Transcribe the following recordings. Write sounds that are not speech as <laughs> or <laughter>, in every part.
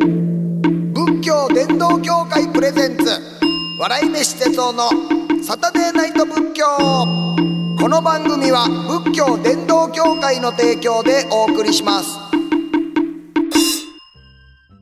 仏教伝道協会プレゼンツ笑い飯哲夫のサタデーナイト仏教この番組は仏教伝道協会の提供でお送りします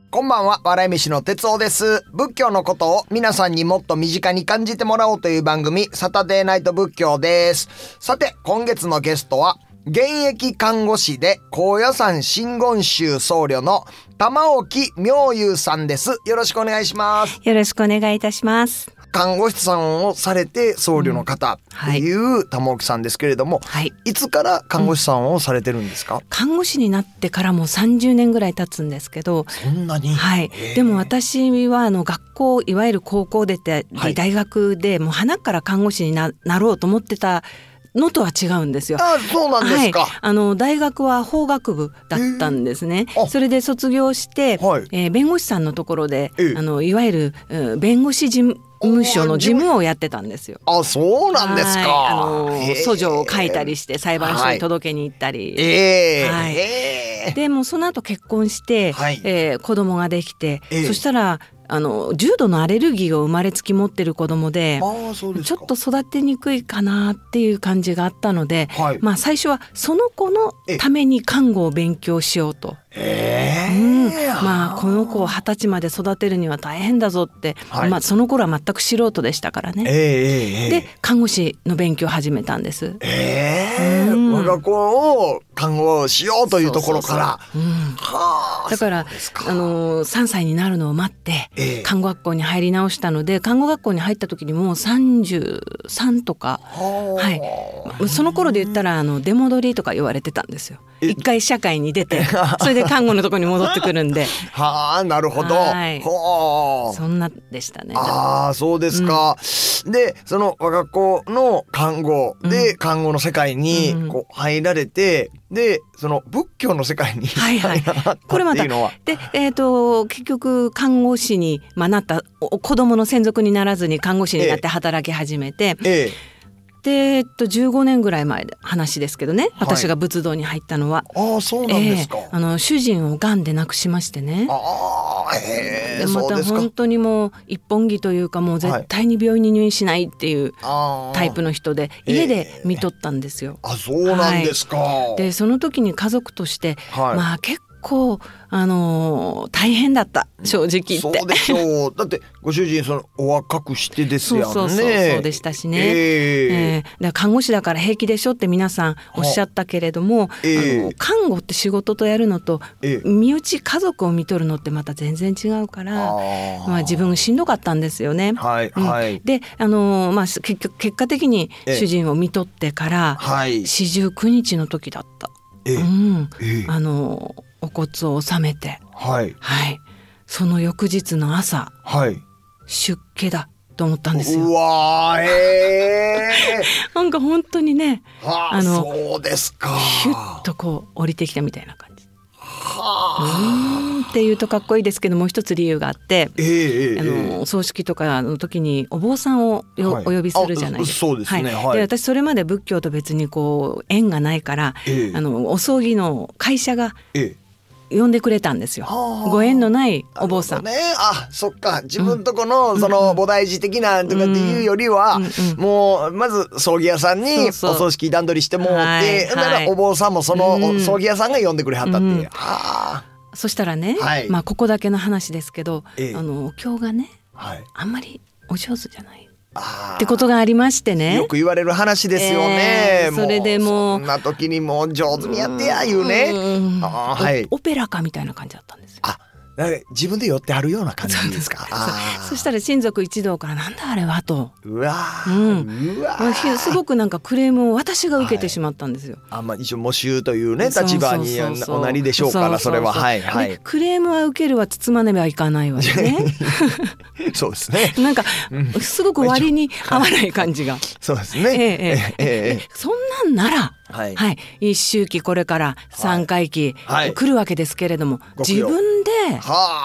こんばんは、笑い飯の哲夫です。仏教のことを皆さんにもっと身近に感じてもらおうという番組、サタデーナイト仏教です。さて、今月のゲストは、現役看護師で高野山真言宗僧侶の玉置妙優さんです。よろしくお願いします。よろしくお願いいたします。看護師さんをされて僧侶の方という玉置さんですけれども、はい、いつから看護師さんをされてるんですか、うん、看護師になってからもう30年ぐらい経つんですけどそんなに、はい、でも私はあの学校いわゆる高校出て、大学でもう花から看護師にななろうと思ってたのとは違うんですよ。あそうなんですか、はい、あの大学は法学部だったんですね。えー、それで卒業して、はい、えー、弁護士さんのところで、えー、あのいわゆる、うん、弁護士事務務所の事務をやってたんですよ。あ、そうなんですか。あの訴状を書いたりして裁判所に届けに行ったり。はい。でもその後結婚して、はい、えー、子供ができて、そしたらあの重度のアレルギーを生まれつき持ってる子供でちょっと育てにくいかなっていう感じがあったので、はい、まあ最初はその子のために看護を勉強しようとええーうん、まあこの子を二十歳まで育てるには大変だぞって、はい、まあその頃は全く素人でしたからね。えー、で看護師の勉強を始めたんです。ええー、うん、我が子を看護しようというところから。うだからあの三歳になるのを待って、看護学校に入り直したので看護学校に入った時にもう三十三とかはいその頃で言ったらあの出戻りとか言われてたんですよ。一回社会に出てそれでで看護のところに戻ってくるんで <laughs> はあなるほどはあそんなでしたねああそうですか、うん、でその我が子の看護で、看護の世界にこう入られて、うん、でその仏教の世界に入 <laughs> いは、いはい、<laughs> これまたでえっ、ー、と結局看護師に、まあ、なった子供の専属にならずに看護師になって働き始めて、ええええで、えっと、15年ぐらい前で話ですけどね、はい、私が仏道に入ったのはああそうなんですか、えー、あの主人をがんで亡くしましてねああへえまた本当にもう一本木というかもう絶対に病院に入院しないっていうタイプの人で、家で見とったんですよあそうなんですか、はい、でその時に家族として、はい、まあ結構あのー、大変だった正直そうでしょうだって <laughs> ご主人そのお若くしてですよねそうそうそうでしたしね、えー、えー、だ看護師だから平気でしょって皆さんおっしゃったけれども、えー、あの看護って仕事とやるのと、えー、身内家族を見とるのってまた全然違うからまあ、自分しんどかったんですよね。はいはい、であのー、まあ、結局結果的に主人を見とってから四十九日の時だった。うん、あのーお骨を納めて、はい、はい、その翌日の朝、はい、出家だと思ったんですよ。うわあ、えー、<laughs> なんか本当にね、はあ、あのそうですか。ヒュッとこう降りてきたみたいな感じ。はあ、うんっていうとかっこいいですけどもう一つ理由があって、えー、あの葬式とかの時にお坊さんをよ、はい、お呼びするじゃないですか。そうですね、はい、で私それまで仏教と別にこう縁がないから、えー、あのお葬儀の会社が、えー呼んでくれたんですよ。ご縁のないお坊さん。ね、あそっか自分とこの、うん、その菩提寺的なとかっていうよりは、うんうん、もうまず葬儀屋さんにお葬式段取りしてもって、はいはい、お坊さんもその、葬儀屋さんが呼んでくれはったっていう。はそしたらね、はい、まあここだけの話ですけど、ええ、あのお経がね、はい、あんまりお上手じゃないってことがありましてねよく言われる話ですよね、えー、それでもうそんな時にもう上手にやってやいうね、はいオペラかみたいな感じだったんですよあ自分で寄ってあるような感じですか。そしたら親族一同からなんだあれはと。うわ、うん、うわすごくなんかクレームを私が受けてしまったんですよ。はい、あまあ一応募集というね立場におなりでしょうからそれははいはい。クレームは受けるは包まねばいかないわね。<laughs> そうですね。<laughs> なんかすごく割に合わない感じが。そうですね。ええええそんなんなら。はい、はい、一周期これから3回期、はい、来るわけですけれども、自分で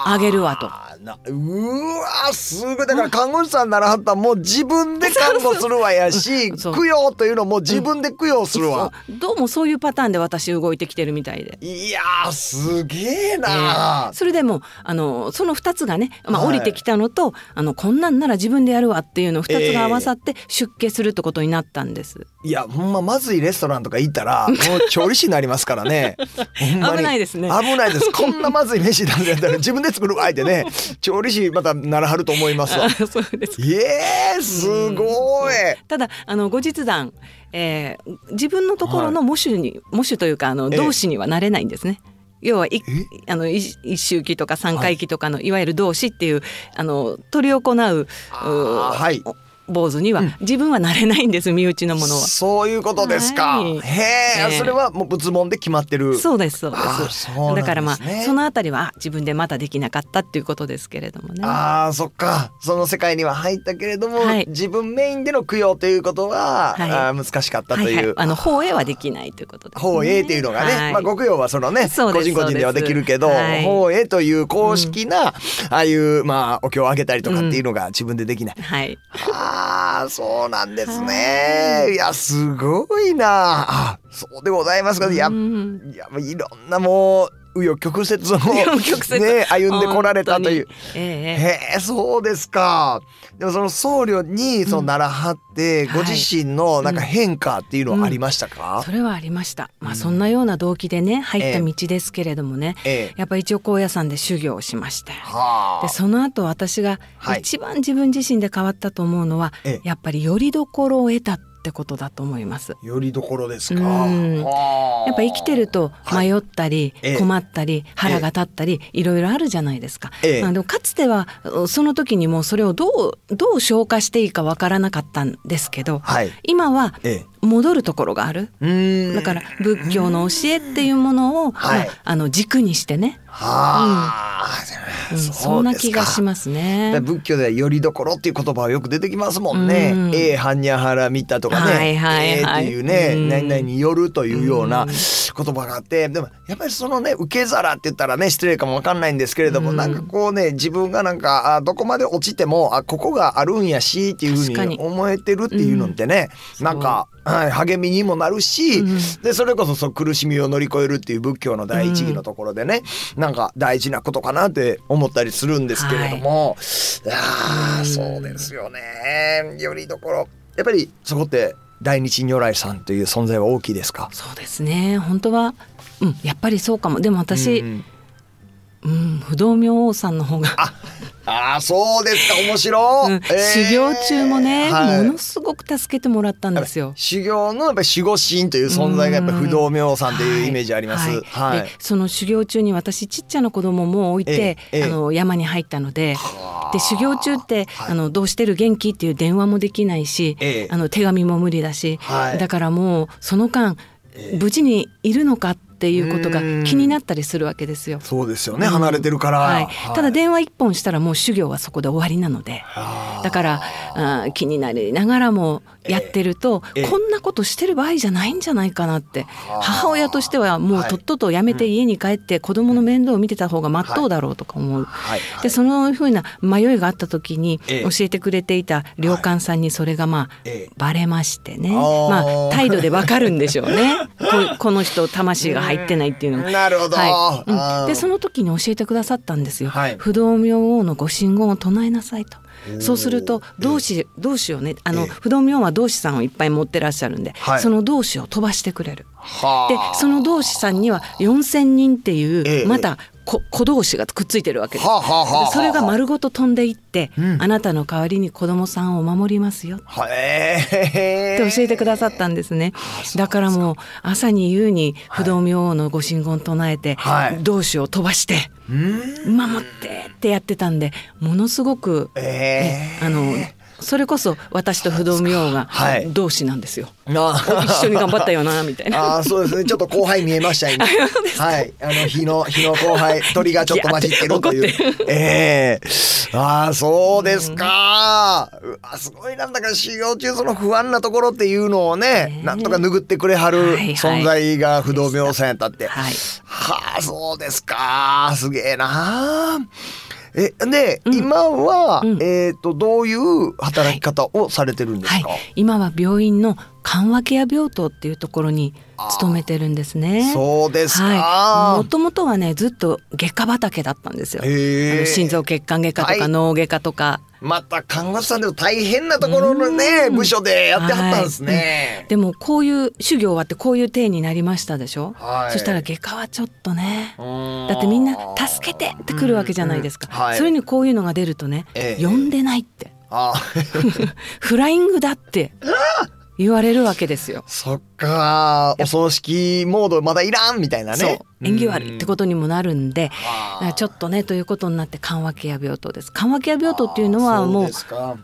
上げるわと。なうわすごいだから看護師さんならはったもう自分で看護するわやし <laughs> 供養というのも自分で供養するわ、うん、どうもそういうパターンで私動いてきてるみたいでいやすげえな、えー、それでもあのその2つがね、まあ、降りてきたのと、はい、あのこんなんなら自分でやるわっていうの2つが合わさって出家するってことになったんです、えー、いやほんままずいレストランとか行ったら <laughs> もう調理師になりますからね <laughs> 危ないですね危ないですこんなまずい飯なんだったら自分で作るわいてね調理師またならはると思いますわ。<laughs> そうですイえー、すごい。ただあの後日談、えー、自分のところの模主に、模主というかあの同士にはなれないんですね。要はいあの一周期とか三回期とかの、い、わゆる同士っていうあの執り行うう、はい、坊主には、自分はなれないんです身内のものはそういうことですか、はい、へえ、それはもう仏門で決まってるそうですそうですだからまあそのあたりは自分でまだできなかったっていうことですけれどもねああそっかその世界には入ったけれども、自分メインでの供養ということは、はあ難しかったという、あの法営はできないということです、ね、法営っていうのがね、まあご供養はそのね個人個人ではできるけど、法営という公式な、ああいうまあお経をあげたりとかっていうのが自分でできない、はいはああ、そうなんですね。いや、すごいな。あ、そうでございますか。いいや、いろんなもう、紆余曲折をね歩んでこられたという。ええそうですか。でもその僧侶にその習ってご自身のなんか変化っていうのはありましたか、それはありました。まあそんなような動機でね入った道ですけれどもね、ええやっぱ一応高野山で修行をしました。でその後私が一番自分自身で変わったと思うのは、やっぱりよりどころを得たってってことだと思います。よりどころですか。やっぱ生きてると迷ったり、困ったり、腹が立ったり、いろいろあるじゃないですか。までもかつてはその時にもそれをどうどう消化していいかわからなかったんですけど、はい、今は、戻るところがあるだから仏教の教えっていうものを、まあ、あの軸にしてね。はあ、うんうん、そんな気がしますね。仏教ではよりどころっていう言葉はよく出てきますもんね。うえー、はにゃはらみたとかね、はいはいはい、えっていうね、うん、何々によるというような言葉があって、でもやっぱりそのね受け皿って言ったらね失礼かもわかんないんですけれども、うん、なんかこうね自分がなんかあどこまで落ちてもあここがあるんやしっていうふうに思えてるっていうのってね、うん、なんかはい、励みにもなるし、うん、でそれこそそ苦しみを乗り越えるっていう仏教の第一義のところでね、うん、なんか大事なことかなって思思ったりするんですけれども、はい、ああそうですよねよりどころやっぱりそこって大日如来さんという存在は大きいですかそうですね本当は、うん、やっぱりそうかもでも私、うんうんうん、不動明王さんの方が。ああそうですか面白い、うんえー、修行中もね、はい、ものすごく助けてもらったんですよ修行のやっぱ守護神という存在がやっぱ不動明王さんというイメージあります、はいはいはい、その修行中に私ちっちゃな子供も置いて、えー、あの山に入ったので、えー、で修行中って、あのどうしてる元気っていう電話もできないし、えあの手紙も無理だし、だからもうその間無事にいるのかっっていうことが気になったりするわけですよ。そうですよね、うん、離れてるから、はい、ただ電話一本したらもう修行はそこで終わりなのでだからあ気になりながらもやってると、えー、こんなことしてる場合じゃないんじゃないかなって、母親としてはもうとっととやめて家に帰って子供の面倒を見てた方がまっとうだろうとか思う、でそのふうな迷いがあった時に教えてくれていた良官さんにそれがまあ、バレましてねまあ態度でわかるんでしょうね <laughs> ここの人魂が入ってないっていうのが。なるほど、はいうん、でその時に教えてくださったんですよ。不動明王のご神言を唱えなさいと。そうすると同志同志をねあの、不動明王は同志さんをいっぱい持ってらっしゃるんで、はい、その同志を飛ばしてくれる。でその同志さんには4,000人っていうまた子同士がくっついてるわけです、はあはあ、それが丸ごと飛んでいって、うん、あなたの代わりに子供さんを守りますよって教えてくださったんですねだからもう朝に夕に不動明王のご神言唱えて、はい、同志を飛ばして、はい、守ってってやってたんでものすごく、えー、あのそれこそ私と不動明王が同志なんですよ、はい、一緒に頑張ったよなみたいなあそうですねちょっと後輩見えました今 <laughs> はいあの日の日の後輩鳥がちょっと混じってるというええー、ああそうですか、うん、すごいなんだか修行中その不安なところっていうのをね、えー、なんとか拭ってくれはる存在が不動明王さんやったって、はい、はい、あそうですかすげえなあえで、うん、今は、うん、えっ、ー、とどういう働き方をされてるんですか、はいはい、今は病院の緩和ケア病棟っていうところに勤めてるんですね。そうですはい。もともとはねずっと外科畑だったんですよ。心臓血管外科とか脳外科とか、また看護師さんでも大変なところのね部署でやってはったんですね、はい、でもこういう修行終わってこういう体になりましたでしょ、はい、そしたら外科はちょっとねだってみんな「助けて!」って来るわけじゃないですか、うんうんはい、それにこういうのが出るとね、ええ、呼んでないって。<laughs> フライングだって <laughs> 言われるわけですよ。そっかお葬式モードまだいらんみたいなね。縁起悪いってことにもなるんで、うん、ちょっとねということになって緩和ケア病棟です。緩和ケア病棟っていうのはもう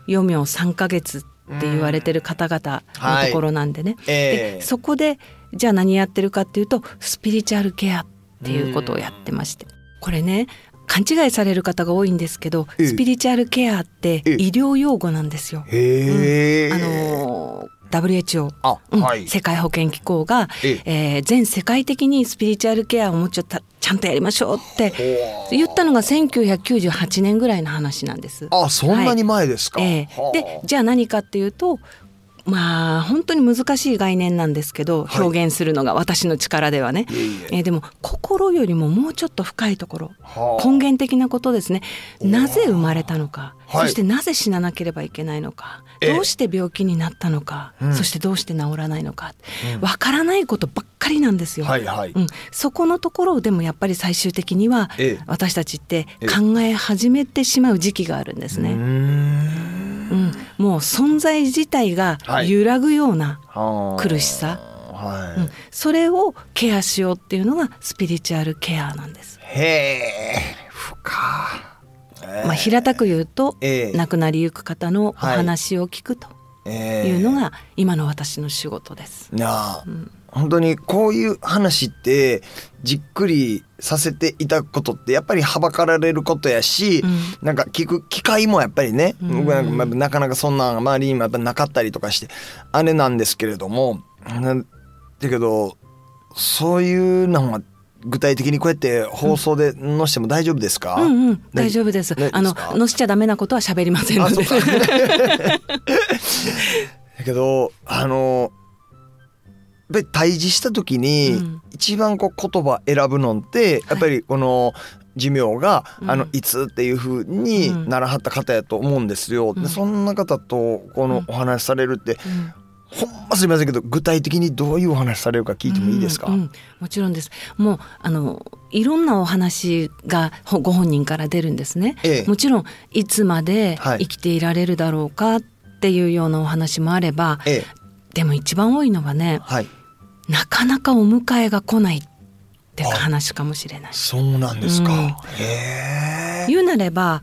余命3ヶ月って言われてる方々のところなんでね。うんはいえー、でそこでじゃあ何やってるかっていうとスピリチュアルケアっていうことをやってまして、うん、これね勘違いされる方が多いんですけど、スピリチュアルケアって医療用語なんですよ。うん、あの WHO、うんはい、世界保健機構が、ええー、全世界的にスピリチュアルケアをもうちょっとちゃんとやりましょうって言ったのが1998年ぐらいの話なんです。あそんなに前ですか、はいえー、でじゃあ何かっていうとまあ本当に難しい概念なんですけど、表現するのが私の力ではね、えー、でも心よりももうちょっと深いところ、はあ、根源的なことですねなぜ生まれたのか、はい、そしてなぜ死ななければいけないのかどうして病気になったのか、うん、そしてどうして治らないのかわ、うん、からないことばっかりなんですよ、はいはい、うん、そこのところでもやっぱり最終的には私たちって考え始めてしまう時期があるんですね。うん、もう存在自体が揺らぐような苦しさ、はい、うん、それをケアしようっていうのがスピリチュアルケアなんです。へー深まあ、平たく言うと、えー、亡くなりゆく方のお話を聞くというのが今の私の仕事です。はい、なあ、うん本当にこういう話ってじっくりさせていたことってやっぱりはばかられることやし、うん、なんか聞く機会もやっぱりね、うん、僕なんかなかなかそんな周りにもやっぱなかったりとかしてあれなんですけれどもだけどそういうのは具体的にこうやって放送で載しても大丈夫ですか？うんうん、大丈夫です。あの載しちゃダメなことは喋りませんので。<laughs> だけどあのぱり対峙した時に一番こう言葉選ぶのってやっぱりこの寿命が、あのいつっていうふうにならはった方やと思うんですよ。そんな方とこのお話しされるって、ほんますみませんけど具体的にどういうお話されるか聞いてもいいですか、うんうん、もちろんですもうあのいろんなお話がご本人から出るんですね、ええ、もちろんいつまで生きていられるだろうかっていうようなお話もあれば、ええ、でも一番多いのはね、はいなかなかお迎えが来ないって話かもしれない。そうなんですか、うん、言うなれば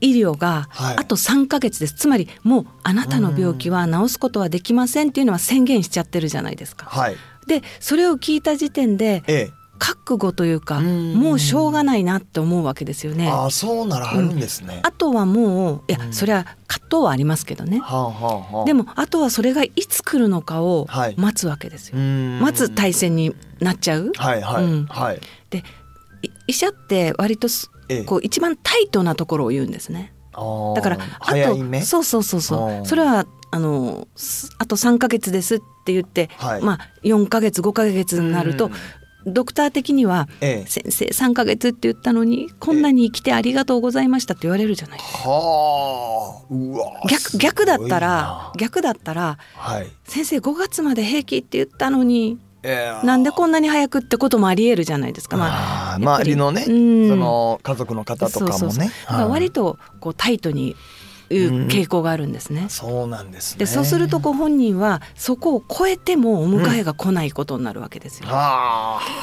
医療があと3か月です、はい、つまりもうあなたの病気は治すことはできませんっていうのは宣言しちゃってるじゃないですか。はい、でそれを聞いた時点で、ええ、覚悟というか、もうしょうがないなって思うわけですよね。あそうならあるんですね、うん、あとはもういや、そりゃ葛藤はありますけどね、はあはあでもあとはそれがいつ来るのかを待つわけですよ。はい、待つ対戦になっちゃう、はいはい、うん、で医者って割とこう一番タイトなところを言うんですね。だからあとそうそうそうそうそれはあのあと3か月ですって言って、はい、まあ4か月5か月になると、うドクター的には「ええ、先生3か月」って言ったのに「こんなに生きてありがとうございました」って言われるじゃないですか。はあ逆逆だったら逆だったら、はい、先生5月まで平気って言ったのに。なんでこんなに早くってこともありえるじゃないですか、まあ、周りのね、うん、その家族の方とかもね。そうそうそう割とこうタイトにいう傾向があるんですね。うん、そうなんです、ね、でそうするとご本人はそこを超えてもお迎えが来ないことになるわけですよ。うん、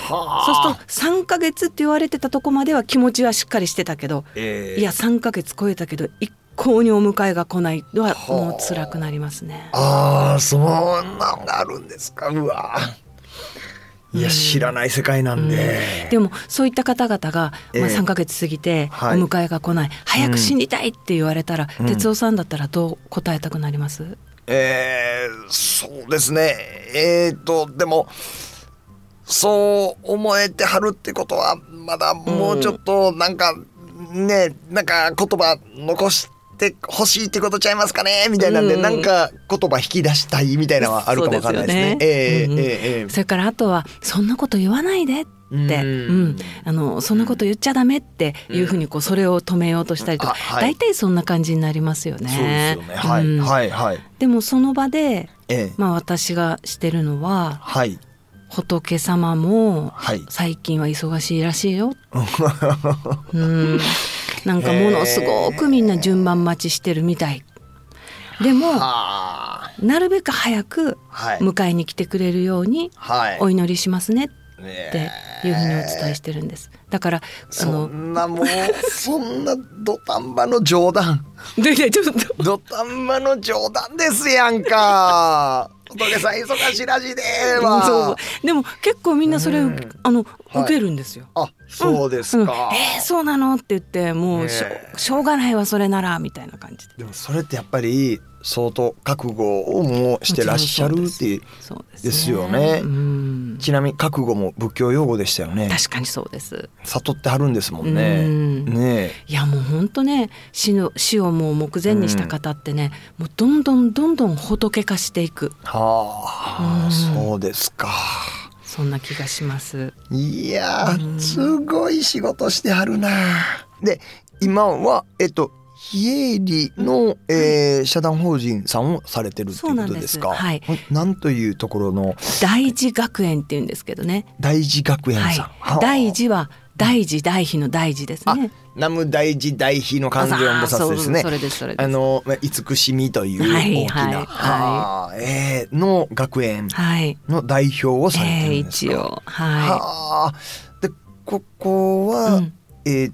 そうすると三か月って言われてたとこまでは気持ちはしっかりしてたけど、えー、いや三か月超えたけど一向にお迎えが来ないのはもう辛くなりますね。ああそうなんがあるんですかうわいや知らない世界なんで、うん、でもそういった方々が、まあ、3か月過ぎてお迎えが来ない、はい、早く死にたいって言われたら、うん、哲夫さんだったらどう答えたくなります、うん、えー、そうですねえーと、とでもそう思えてはるってことはまだもうちょっとなんか、ねなんか言葉残してってほしいってことちゃいますかねみたいなんで、うん、なんか言葉引き出したいみたいなのはあるかもわかんないですね。すねえー、うんうん、えー、えそれからあとはそんなこと言わないでって、うん、うん、あのそんなこと言っちゃダメっていうふうにこうそれを止めようとしたりとか、うんはい、大体そんな感じになりますよね。そうですよね。はい、うん、はいはいでもその場で、ええ、まあ私がしてるのは、はい、仏様も、はい、最近は忙しいらしいよ。<laughs> うん。なんかものすごくみんな順番待ちしてるみたいでもなるべく早く迎えに来てくれるようにお祈りしますねっていうふうにお伝えしてるんですだからそんなもう <laughs> そんな土壇場の冗談土壇場の冗談ですやんか仏さん忙しいらしいででも結構みんなそれ、あの、受けるんですよ。あそうですか。うん、えー、そうなのって言ってもうしょしょうがないわそれならみたいな感じで。でもそれってやっぱり相当覚悟をもうしてらっしゃるっていうですよね。うんちなみに覚悟も仏教用語でしたよね確かにそうです悟ってはるんですもんね、ん、ねいやもう本当ね死の死をもう目前にした方ってね、うん、もうどんどんどんどん仏化していくはあ、そうですかそんな気がしますいやすごい仕事してはるなで今はえっと非営利の、うえー、社団法人さんをされてるっていうことですか。はい。なんというところの大寺学園って言うんですけどね。大寺学園さん。はい、大寺は大事大悲の大事ですね。ナム大事大悲の漢字音菩薩ですね。それですそれです。あの慈しみという大きな、はいはいはい、えー、の学園の代表をされてるんですか。えー、一応はい。はでここは、うん、えー、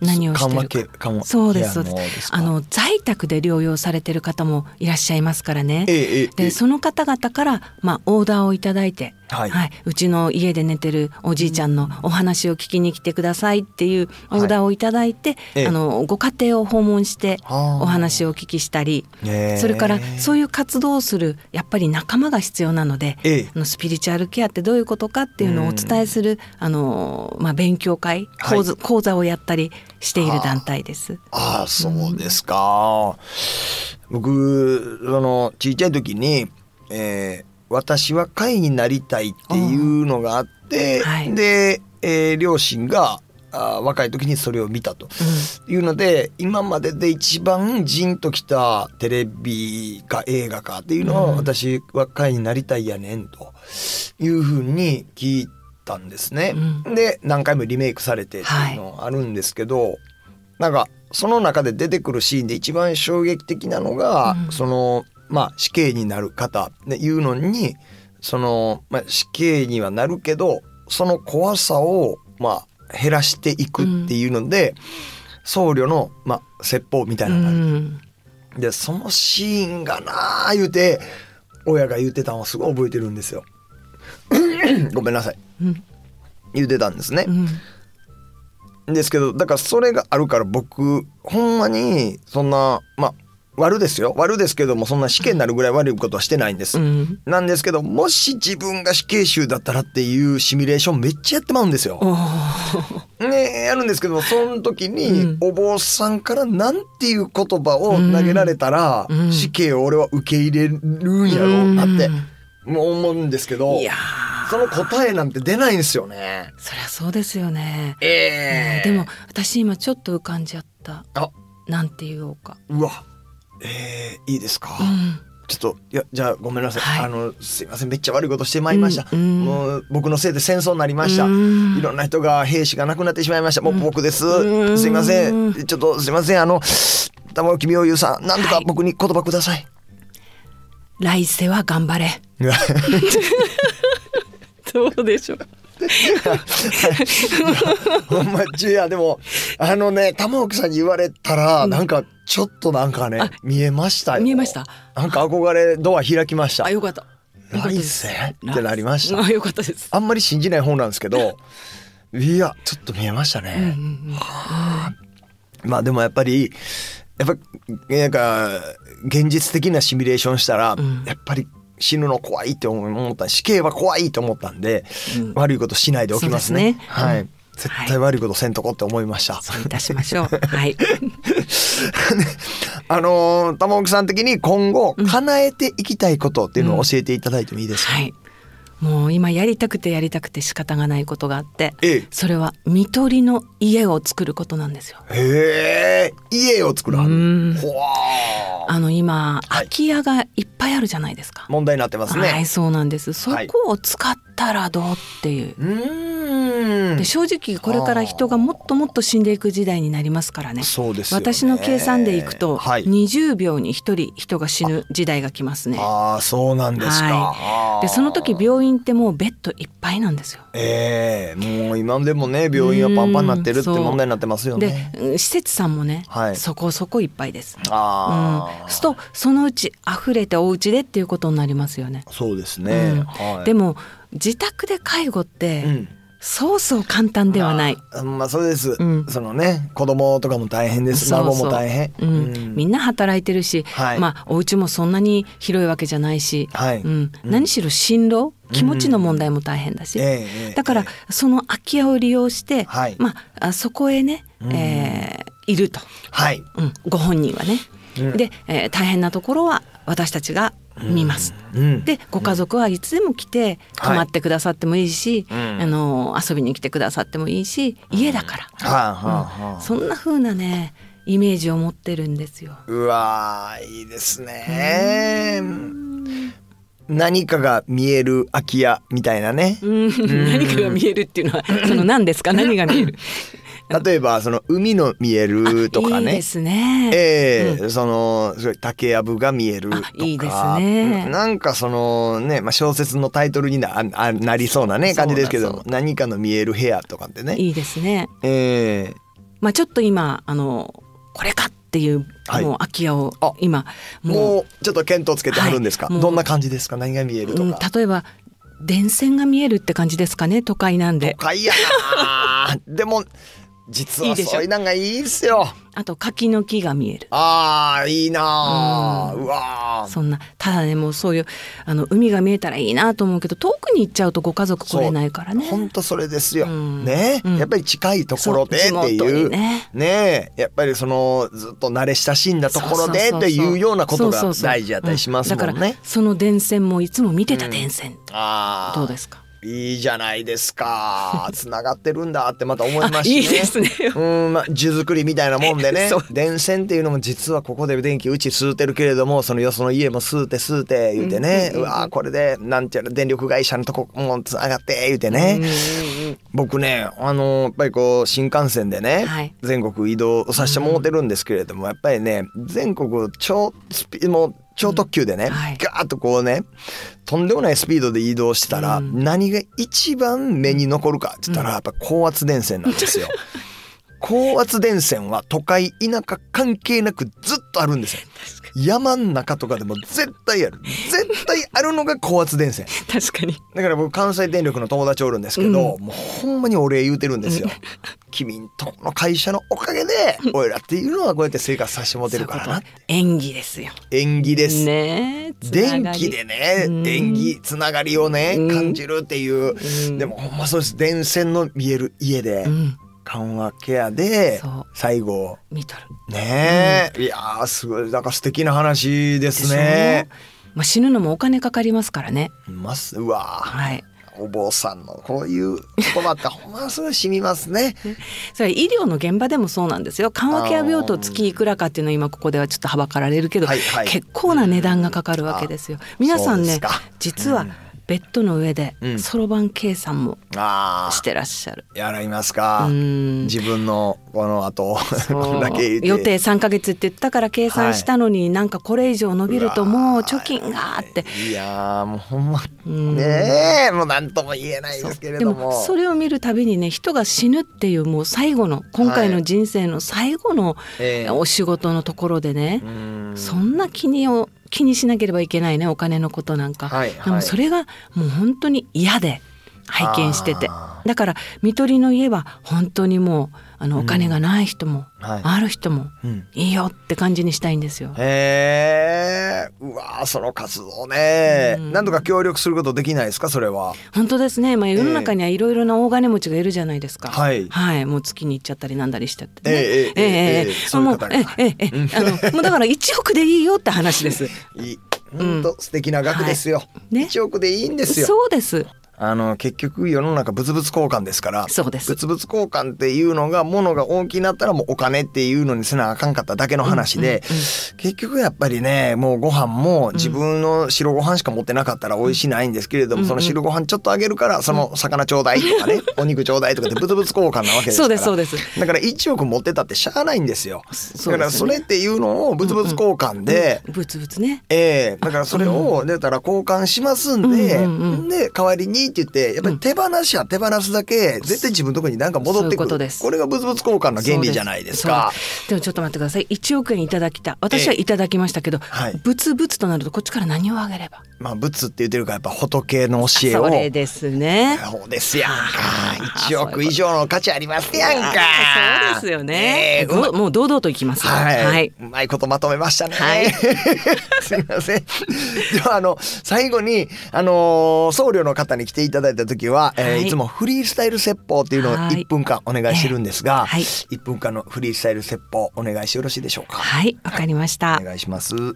何をしてるかそうですそうですあの在宅で療養されてる方もいらっしゃいますからね、ええ、でその方々から、まあ、オーダーを頂いてはい、はい、うちの家で寝てるおじいちゃんのお話を聞きに来てくださいっていうオーダーを頂いて、はい、あのご家庭を訪問してお話をお聞きしたり、それからそういう活動をするやっぱり仲間が必要なので、あのスピリチュアルケアってどういうことかっていうのをお伝えする、あのまあ、勉強会講座,、講座をやったりしている団体です。ああそうですか、うん、僕あの小さい時に、えー私は会になりたいっていうのがあって、はい、で、えー、両親があ若い時にそれを見たというので、今までで一番ジンときたテレビか映画かっていうのを、うん、私は会になりたいやねんというふうに聞いたんですね。うん、で何回もリメイクされてっていうのあるんですけど、はい、なんかその中で出てくるシーンで一番衝撃的なのが、その。まあ、死刑になる方っていうのにその、まあ、死刑にはなるけどその怖さを、まあ、減らしていくっていうので、うん、僧侶の、まあ、説法みたいなのがある。うん、でそのシーンがなあ言うて親が言うてたのをすごい覚えてるんですよ。<coughs> ごめんなさい、うん、言うてたんですね。ですけどだからそれがあるから僕ほんまにそんなまあ悪ですよ悪ですけどもそんな死刑になるぐらい悪いことはしてないんです、うん、なんですけどもし自分が死刑囚だったらっていうシミュレーションめっちゃやってまうんですよ。ねやるんですけどその時にお坊さんからなんていう言葉を投げられたら、死刑を俺は受け入れるんやろうなって思うんですけど。いやその答えなんて出ないんですよね。そりゃそうですよね。えー、でも私今ちょっと浮かんじゃった。あ、なんて言おうか。うわ。えー、いいですか、うん、ちょっといやじゃあごめんなさい、はい、あのすいませんめっちゃ悪いことしてまいりました、うん、もう僕のせいで戦争になりました、うん、いろんな人が兵士が亡くなってしまいましたもう僕です、すいませんちょっとすいませんあの玉置妙優さんなんとか僕に言葉ください、はい来世は頑張れ。<laughs> どうでしょう。ほんま、いや、でも、あのね、玉置さんに言われたら、なんか。ちょっとなんかね見えましたよ見えましたなんか憧れドア開きましたあよかった来世ってなりましたあよかったですあんまり信じない方なんですけどいやちょっと見えましたね、まあでもやっぱりやっぱなんか現実的なシミュレーションしたら、うん、やっぱり死ぬの怖いって思った死刑は怖いと思ったんで、うん、悪いことしないでおきますね。すねはい、うん絶対悪いことせんとこって思いました。はい、そういたしましょう。<laughs> はい。あのー、玉置さん的に今後叶えていきたいことっていうのを教えていただいてもいいですか、うんうん、はい。もう今やりたくてやりたくて仕方がないことがあって、ええ、それは見取りの家を作ることなんですよ。へえ、家を作るはあの今、空き家がいっぱいあるじゃないですか。問題になってますね。はい、そうなんです。そこを使って、たらどうっていう。うで正直これから人がもっともっと死んでいく時代になりますからねそうです、ね、私の計算でいくと、はい、20秒に1人人が死ぬ時代が来ますね。ああそうなんですか、はい、でその時病院ってもうベッドいっぱいなんですよ。ええー、もう今でもね病院はパンパンになってるって問題になってますよね。で施設さんもね、はい、そこそこいっぱいです。ああ、うん、すとそのうち溢れてお家でっていうことになりますよね。そうですね、うん、はい、でも自宅で介護って、うんそうそう簡単ではない。まあ、まあ、そうです、うん、そのね、子供とかも大変です。そうそう孫も大変、うん、うん。みんな働いてるし、はい、まあお家もそんなに広いわけじゃないし、はい、うん、何しろ心労、気持ちの問題も大変だし、うん、だから、その空き家を利用して、はい、まああそこへね、えー、いると、はい、うん、ご本人はね。で、えー、大変なところは私たちが見ます。うん、でご家族はいつでも来て泊まってくださってもいいし、はい、あの遊びに来てくださってもいいし、家だから、そんな風なねイメージを持ってるんですよ。うわいいですね。何かが見える空き家みたいなね。何かが見えるっていうのはその何ですか何が見える。<laughs> <laughs> 例えばその海の見えるとかね。いいですね。ええーうん、その竹やぶが見えるとか。いいですね。なんかそのね、まあ小説のタイトルになあなりそうなね感じですけど、何かの見える部屋とかってね。いいですね。ええー、まあちょっと今あのこれかっていう、はい、もう空き家を今もうちょっと見当つけてあるんですか、はい、どんな感じですか何が見えるとか、うん、例えば電線が見えるって感じですかね都会なんで都会やなでも実はそういうのがいいですよあと柿の木が見えるああいいな、うん、うわそんなただねもうそういうあの海が見えたらいいなと思うけど遠くに行っちゃうとご家族来れないからね本当それですよ、うん、ね、やっぱり近いところでっていうね、ね、やっぱりそのずっと慣れ親しんだところでっていうようなことが大事やったりしますもんね、だからその電線もいつも見てた電線、うん、どうですかいいじゃないですか。つ <laughs> ながってるんだってまた思いました、ね、いいですね。うん、まあ、樹作りみたいなもんでね。<laughs> 電線っていうのも実はここで電気打ち吸うてるけれども、そのよその家も吸うて吸うて言うてね、うわこれで、なんていうの、電力会社のとこもつながって言うてね。僕ね、あの、やっぱりこう、新幹線でね、はい、全国移動させてもろてるんですけれども、やっぱりね、全国超スピ、もう、超特急でね、うんはい、ガーッとこうねとんでもないスピードで移動したら、何が一番目に残るかって言ったら、やっぱ高圧電線なんですよ。<laughs> 高圧電線は都会田舎関係なくずっとあるんですよ山ん中とかでも絶対ある絶 <laughs> あるのが高圧電線。確かに。だから僕関西電力の友達おるんですけど、うん、もうほんまにお礼言うてるんですよ。<laughs> 君んとこの会社のおかげで、おいらっていうのはこうやって生活させてもてるからな演技ですよ。演技です。ね電気でね、演技、つながりをね、感じるっていう。でもほんまそうです。電線の見える家で。緩和ケアで最後見とるねえ、うん、いやすごいなんか素敵な話ですね。まあ、死ぬのもお金かかりますからね。ますうわはいお坊さんのこういう言葉ってほんまそれ染みますね <laughs> それ医療の現場でもそうなんですよ緩和ケア病棟月いくらかっていうのは今ここではちょっとはばかられるけど、はいはい、結構な値段がかかるわけですよ皆さんね実は、うんベッドの上でそろばん計算もしてらっしゃる、うん、やらいますか自分のこの後こんだけ予定3か月って言ったから計算したのに、はい、なんかこれ以上伸びるともう貯金があっていやもうほんまねえもう何とも言えないですけれどもでもそれを見るたびにね人が死ぬっていうもう最後の今回の人生の最後のお仕事のところでね、はい、んそんな気にを気にしなければいけないねお金のことなんか、はいはい、でもそれがもう本当に嫌で。拝見しててだから看取りの家は本当にもうあのお金がない人も、うんはい、ある人も、いいよって感じにしたいんですよ。へえうわその活動ね、うん、何とか協力することできないですかそれは。本当ですね、まあ、世の中にはいろいろな大金持ちがいるじゃないですか、はい、はい、もう月に行っちゃったりなんだりしちゃって、ね、ええええええもうええええあのもうだから1 <laughs> 億でいいよって話です。いい本当素敵な額ですよ。はい、ね、億でいいんですよ。そうです。あの結局世の中物々交換ですからそうです物々交換っていうのがものが大きなったらもうお金っていうのにせなあかんかっただけの話で、うんうんうん、結局やっぱりねもうご飯も自分の白ご飯しか持ってなかったら美味しないんですけれども、うんうん、その白ご飯ちょっとあげるからその魚ちょうだいとかね、お肉ちょうだいとかって物々交換なわけですからそうですそうですだから1億持ってたってしゃあないんですよ、ね、だからそれっていうのを物々交換で、うんうん、物々ねええー、だからそれを出たら交換しますんで、うんうんうん、で代わりにって言って、やっぱり手放しは手放すだけ、絶対自分のとこに何か戻ってくる。ううここれが物々交換の原理じゃないですかでもちょっと待ってください。1億円いただきた。私はいただきましたけど、はい、物々となるとこっちから何をあげれば。まあ物って言ってるからやっぱ仏の教えを。それですね。そうですやんか。1億以上の価値ありますやんか。そうですよね。えー、もう堂々といきます、はい。はい、うまいことまとめましたね。はい、<laughs> すみません。ではあの最後にあの僧侶の方に来てていただいた時は、はい、えー、いつもフリースタイル説法っていうのを1分間お願いしてるんですが、はい、1分間のフリースタイル説法お願いしてよろしいでしょうかはいわかりました、お願いします、えー、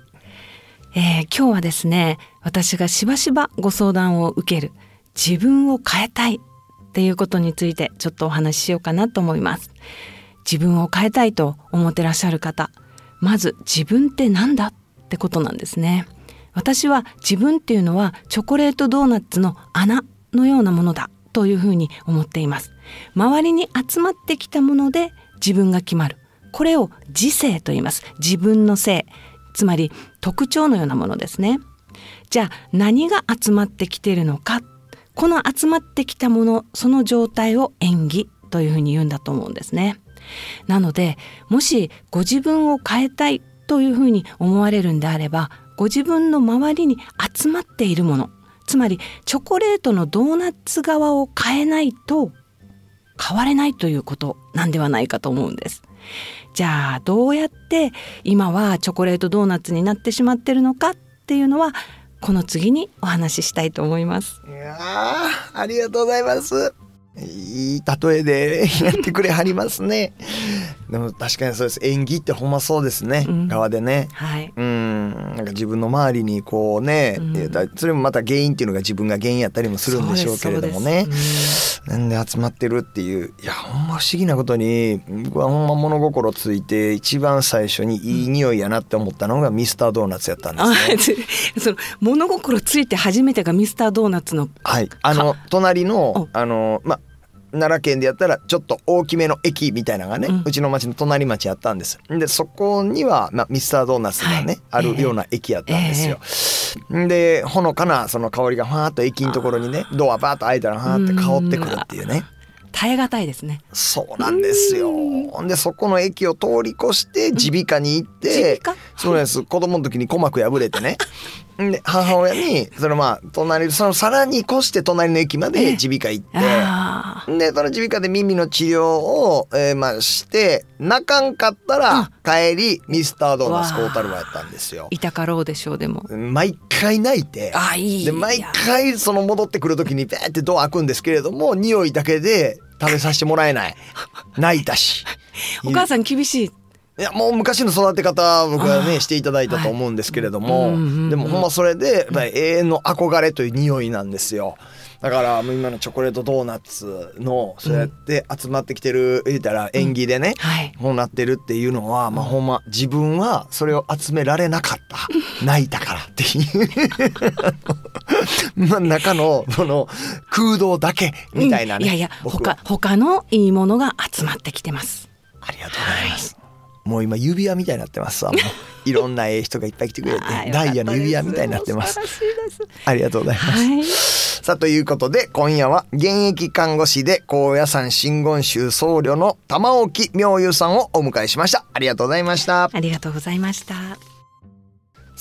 今日はですね私がしばしばご相談を受ける自分を変えたいっていうことについてちょっとお話ししようかなと思います自分を変えたいと思ってらっしゃる方まず自分ってなんだってことなんですね私は自分っていうのはチョコレートドーナツの穴のようなものだというふうに思っています。周りに集まってきたもので自分が決まる。これを自性と言います。自分の性。つまり特徴のようなものですね。じゃあ何が集まってきているのか。この集まってきたもの、その状態を演技というふうに言うんだと思うんですね。なので、もしご自分を変えたいというふうに思われるんであれば、ご自分の周りに集まっているものつまりチョコレートのドーナツ側を変えないと変われないということなんではないかと思うんです。じゃあどうやって今はチョコレートドーナツになってしまってるのかっていうのはこの次にお話ししたいと思います。いやありがとうございます。いい例えでやってくれはりますね。でも確かにそうです演技ってほんまそうですね、うん、側でね、はい、うんなんか自分の周りにこうね、うん、それもまた原因っていうのが自分が原因やったりもするんでしょうけれどもね、うん、なんで集まってるっていういやほんま不思議なことに僕はほんま物心ついて一番最初にいい匂いやなって思ったのがミスタードーナツやったんですね。その物心ついて初めてがミスタードーナツの、はい、あの隣のあのまあ奈良県でやったらちょっと大きめの駅みたいなのがね、うん、うちの町の隣町やったんですでそこには、まあ、ミスタードーナツがね、はい、あるような駅やったんですよ、えーえー、でほのかなその香りがファーっと駅のところにねドアバーッと開いたらファーって香ってくるっていうね耐え難いですねそうなんですよでそこの駅を通り越して耳鼻科に行って、うん、そうです、はい、子供の時に鼓膜破れてねで母親にそのまあ隣そのさらに越して隣の駅まで耳鼻科行って、えーでその耳鼻科で耳の治療を、えー、まあして泣かんかったら帰りミスタードーナツコータルはやったんですよ。痛かろうでしょうでも。毎回泣いてあいいで毎回その戻ってくる時にペーってドア開くんですけれども匂いだけで食べさせてもらえない <laughs> 泣いたし。お母さん厳しいいやもう昔の育て方僕はねしていただいたと思うんですけれども、はいでもほんまそれで永遠の憧れという匂いなんですよ。だからもう今のチョコレートドーナツのそうやって集まってきてる、言うたら縁起でね、はい、こうなってるっていうのは、まあ、ほんま自分はそれを集められなかった <laughs> 泣いたからっていう <laughs> まあ中のその空洞だけみたいなね、うん、いやいや他他のいいものが集まってきてます。ありがとうございます、はいもう今指輪みたいになってますわ <laughs> いろんな人がいっぱい来てくれてダイヤの指輪みたいになってます <laughs> ありがとうございます、はい、さあということで今夜は現役看護師で高野山真言宗僧侶の玉置妙優さんをお迎えしましたありがとうございましたありがとうございました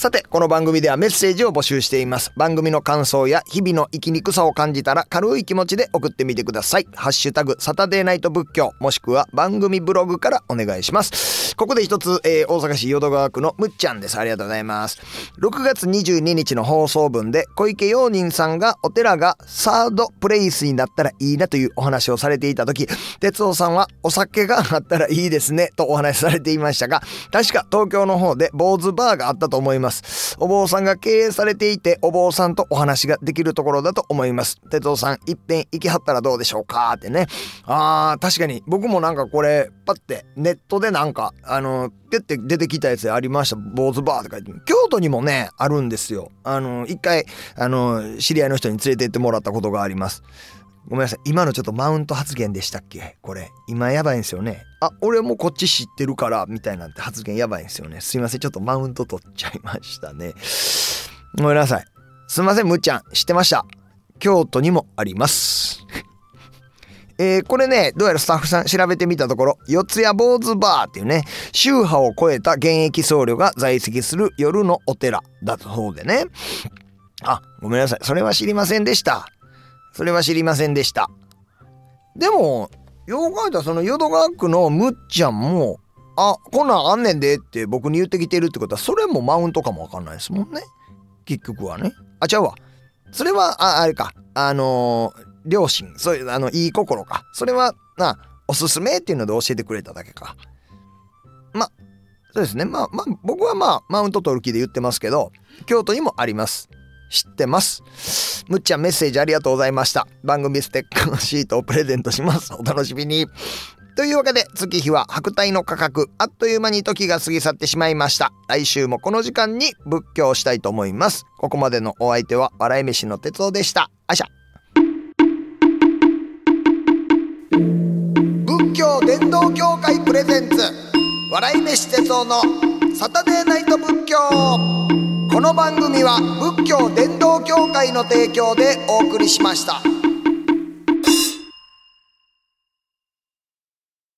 さて、この番組ではメッセージを募集しています。番組の感想や日々の生きにくさを感じたら軽い気持ちで送ってみてください。ハッシュタグ、サタデーナイト仏教、もしくは番組ブログからお願いします。ここで一つ、えー、大阪市淀川区のむっちゃんです。ありがとうございます。6月22日の放送分で小池洋人さんがお寺がサードプレイスになったらいいなというお話をされていた時、哲夫さんはお酒があったらいいですねとお話しされていましたが、確か東京の方で坊主バーがあったと思います。ますお坊さんが経営されていてお坊さんとお話ができるところだと思います哲夫さん一遍行きはったらどうでしょうかってねあー確かに僕もなんかこれパッてネットでなんかあのピュッて出てきたやつありました坊主バーって書いて京都にもねあるんですよあの一回あの知り合いの人に連れて行ってもらったことがありますごめんなさい。今のちょっとマウント発言でしたっけこれ。今やばいんですよね。あ、俺もこっち知ってるから、みたいなんて発言やばいんですよね。すいません。ちょっとマウント取っちゃいましたね。ごめんなさい。すいません、むっちゃん。知ってました。京都にもあります。えー、これね、どうやらスタッフさん調べてみたところ、四谷坊主バーっていうね、宗派を超えた現役僧侶が在籍する夜のお寺だそうでね。あ、ごめんなさい。それは知りませんでした。それは知りませんでした。でも、よう書いたその淀川区のむっちゃんも、あ、こんなんあんねんでって僕に言ってきてるってことは、それもマウントかもわかんないですもんね。結局はね。あ、ちゃうわ。それは、あ、あれか。あのー、両親、そういう、あの、いい心か。それは、な、おすすめっていうので教えてくれただけか。ま、そうですね。まあ、まあ、僕はまあ、マウント取る気で言ってますけど、京都にもあります。知ってます。むっちゃんメッセージありがとうございました。番組ステッカーのシートをプレゼントします。お楽しみに。というわけで月日は白帯の価格あっという間に時が過ぎ去ってしまいました来週もこの時間に仏教したいと思いますここまでのお相手は笑い飯の哲夫でしたあしゃ仏教伝道協会プレゼンツ笑い飯哲夫のサタデーナイト仏教この番組は仏教伝道協会の提供でお送りしました。